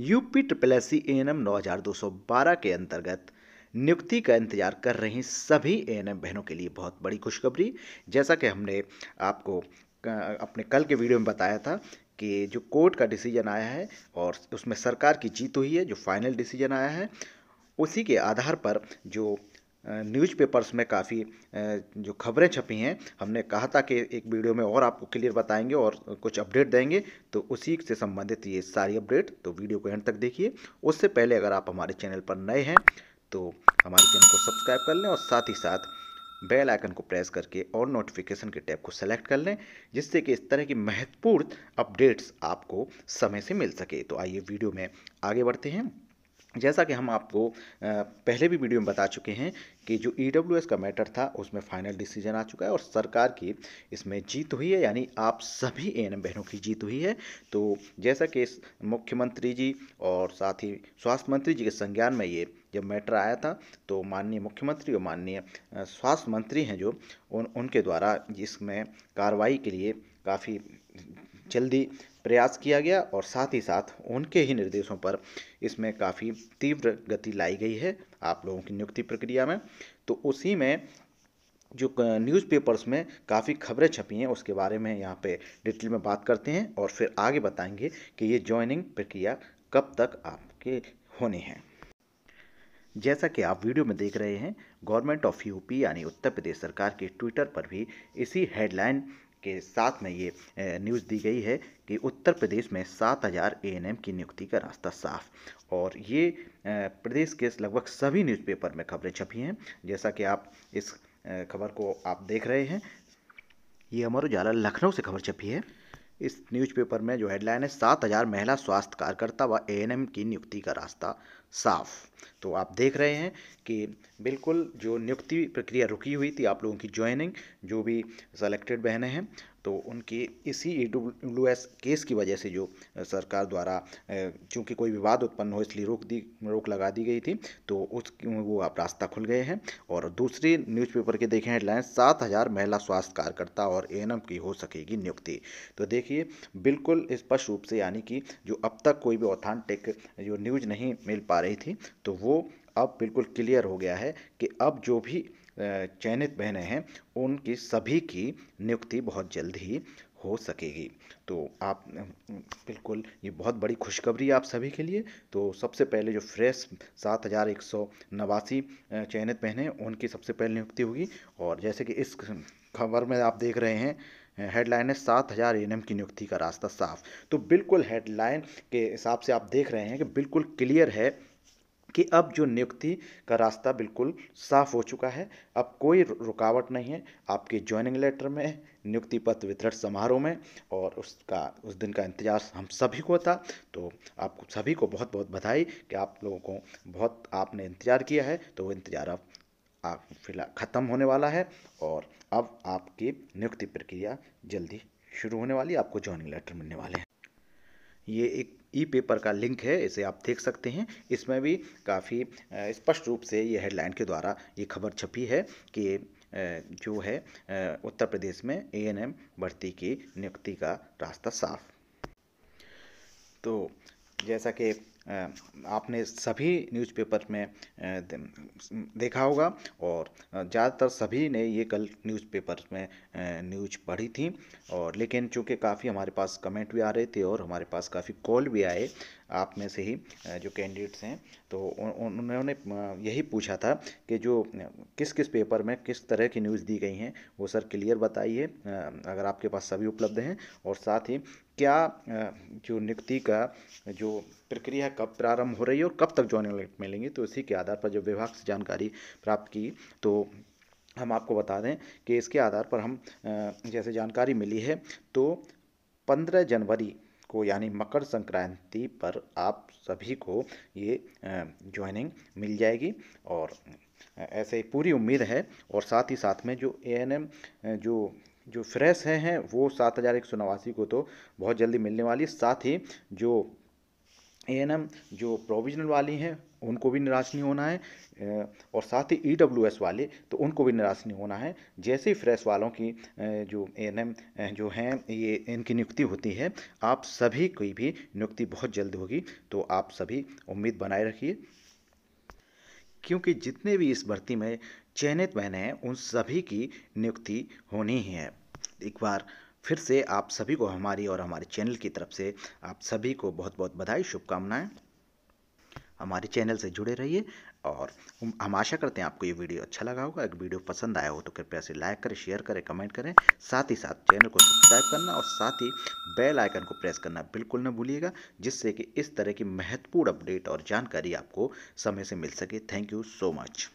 UP triple S C A N M नौ हज़ार दो सौ बारह के अंतर्गत नियुक्ति का इंतजार कर रही सभी ए एन एम बहनों के लिए बहुत बड़ी खुशखबरी जैसा कि हमने आपको अपने कल के वीडियो में बताया था कि जो कोर्ट का डिसीजन आया है और उसमें सरकार की जीत हुई है जो फाइनल डिसीजन आया है उसी के आधार पर जो न्यूज़पेपर्स में काफ़ी जो खबरें छपी हैं हमने कहा था कि एक वीडियो में और आपको क्लियर बताएंगे और कुछ अपडेट देंगे तो उसी से संबंधित ये सारी अपडेट तो वीडियो को एंड तक देखिए उससे पहले अगर आप हमारे चैनल पर नए हैं तो हमारे चैनल को सब्सक्राइब कर लें और साथ ही साथ बेल आइकन को प्रेस करके और नोटिफिकेशन के टैब को सेलेक्ट कर लें जिससे कि इस तरह की महत्वपूर्ण अपडेट्स आपको समय से मिल सके तो आइए वीडियो में आगे बढ़ते हैं जैसा कि हम आपको पहले भी वीडियो में बता चुके हैं कि जो ई e का मैटर था उसमें फाइनल डिसीजन आ चुका है और सरकार की इसमें जीत हुई है यानी आप सभी ए बहनों की जीत हुई है तो जैसा कि मुख्यमंत्री जी और साथ ही स्वास्थ्य मंत्री जी के संज्ञान में ये जब मैटर आया था तो माननीय मुख्यमंत्री और माननीय स्वास्थ्य मंत्री हैं जो उन उनके द्वारा इसमें कार्रवाई के लिए काफ़ी जल्दी प्रयास किया गया और साथ ही साथ उनके ही निर्देशों पर इसमें काफ़ी तीव्र गति लाई गई है आप लोगों की नियुक्ति प्रक्रिया में तो उसी में जो न्यूज़पेपर्स में काफ़ी खबरें छपी हैं उसके बारे में यहाँ पे डिटेल में बात करते हैं और फिर आगे बताएंगे कि ये ज्वाइनिंग प्रक्रिया कब तक आपके होने हैं जैसा कि आप वीडियो में देख रहे हैं गवर्नमेंट ऑफ यूपी यानी उत्तर प्रदेश सरकार के ट्विटर पर भी इसी हेडलाइन के साथ में ये न्यूज़ दी गई है कि उत्तर प्रदेश में सात हज़ार ए की नियुक्ति का रास्ता साफ और ये प्रदेश के लगभग सभी न्यूज़पेपर में खबरें छपी हैं जैसा कि आप इस खबर को आप देख रहे हैं ये अमर उजाला लखनऊ से खबर छपी है इस न्यूज़पेपर में जो हेडलाइन है सात हज़ार महिला स्वास्थ्य कार्यकर्ता व एएनएम की नियुक्ति का रास्ता साफ तो आप देख रहे हैं कि बिल्कुल जो नियुक्ति प्रक्रिया रुकी हुई थी आप लोगों की ज्वाइनिंग जो भी सेलेक्टेड बहनें हैं तो उनके इसी ई केस की वजह से जो सरकार द्वारा चूँकि कोई विवाद उत्पन्न हो इसलिए रोक दी रोक लगा दी गई थी तो उस वो अब रास्ता खुल गए हैं और दूसरी न्यूज़पेपर के देखें हेडलाइन सात हज़ार महिला स्वास्थ्य कार्यकर्ता और ए की हो सकेगी नियुक्ति तो देखिए बिल्कुल स्पष्ट रूप से यानी कि जो अब तक कोई भी ऑथेंटिक जो न्यूज़ नहीं मिल पा रही थी तो वो अब बिल्कुल क्लियर हो गया है कि अब जो भी चयनित बहनें हैं उनकी सभी की नियुक्ति बहुत जल्द ही हो सकेगी तो आप बिल्कुल ये बहुत बड़ी खुशखबरी आप सभी के लिए तो सबसे पहले जो फ्रेश सात हज़ार एक सौ नवासी चयनित बहनें उनकी सबसे पहले नियुक्ति होगी और जैसे कि इस खबर में आप देख रहे हैं हेडलाइन है सात हज़ार एन की नियुक्ति का रास्ता साफ तो बिल्कुल हेडलाइन के हिसाब से आप देख रहे हैं कि बिल्कुल क्लियर है कि अब जो नियुक्ति का रास्ता बिल्कुल साफ हो चुका है अब कोई रुकावट नहीं है आपके ज्वाइनिंग लेटर में नियुक्ति पत्र वितरण समारोह में और उसका उस दिन का इंतजार हम सभी को था तो आप सभी को बहुत बहुत बधाई कि आप लोगों को बहुत आपने इंतज़ार किया है तो वो इंतज़ार अब आप फिलहाल ख़त्म होने वाला है और अब आपकी नियुक्ति प्रक्रिया जल्दी शुरू होने वाली आपको ज्वाइनिंग लेटर मिलने वाले हैं ये एक ई पेपर का लिंक है इसे आप देख सकते हैं इसमें भी काफ़ी स्पष्ट रूप से ये हेडलाइन के द्वारा ये खबर छपी है कि जो है उत्तर प्रदेश में एएनएम भर्ती की नियुक्ति का रास्ता साफ तो जैसा कि आपने सभी न्यूज़पेपर में देखा होगा और ज़्यादातर सभी ने ये कल न्यूज़पेपर में न्यूज पढ़ी थी और लेकिन चूंकि काफ़ी हमारे पास कमेंट भी आ रहे थे और हमारे पास काफ़ी कॉल भी आए आप में से ही जो कैंडिडेट्स हैं तो उन्होंने यही पूछा था कि जो किस किस पेपर में किस तरह की न्यूज़ दी गई हैं वो सर क्लियर बताइए अगर आपके पास सभी उपलब्ध हैं और साथ ही क्या जो नियुक्ति का जो प्रक्रिया कब प्रारंभ हो रही है और कब तक ज्वाइनिंग लेट मिलेंगे तो इसी के आधार पर जब विभाग से जानकारी प्राप्त की तो हम आपको बता दें कि इसके आधार पर हम जैसे जानकारी मिली है तो पंद्रह जनवरी को यानी मकर संक्रांति पर आप सभी को ये ज्वाइनिंग मिल जाएगी और ऐसे ही पूरी उम्मीद है और साथ ही साथ में जो एएनएम जो जो फ्रेश हैं हैं वो सात हज़ार एक सौ नवासी को तो बहुत जल्दी मिलने वाली साथ ही जो ए एन एम जो प्रोविजनल वाली हैं उनको भी निराश नहीं होना है और साथ ही ई e वाले तो उनको भी निराश नहीं होना है जैसे ही फ्रेश वालों की जो एन जो हैं ये इनकी नियुक्ति होती है आप सभी की भी नियुक्ति बहुत जल्द होगी तो आप सभी उम्मीद बनाए रखिए क्योंकि जितने भी इस भर्ती में चयनित बहने हैं उन सभी की नियुक्ति होनी ही है एक बार फिर से आप सभी को हमारी और हमारे चैनल की तरफ से आप सभी को बहुत बहुत बधाई शुभकामनाएं हमारे चैनल से जुड़े रहिए और हम आशा करते हैं आपको ये वीडियो अच्छा लगा होगा अगर वीडियो पसंद आया हो तो कृपया इसे लाइक करें शेयर करें कमेंट करें साथ ही साथ चैनल को सब्सक्राइब करना और साथ ही बेल आइकन को प्रेस करना बिल्कुल ना भूलिएगा जिससे कि इस तरह की महत्वपूर्ण अपडेट और जानकारी आपको समय से मिल सके थैंक यू सो मच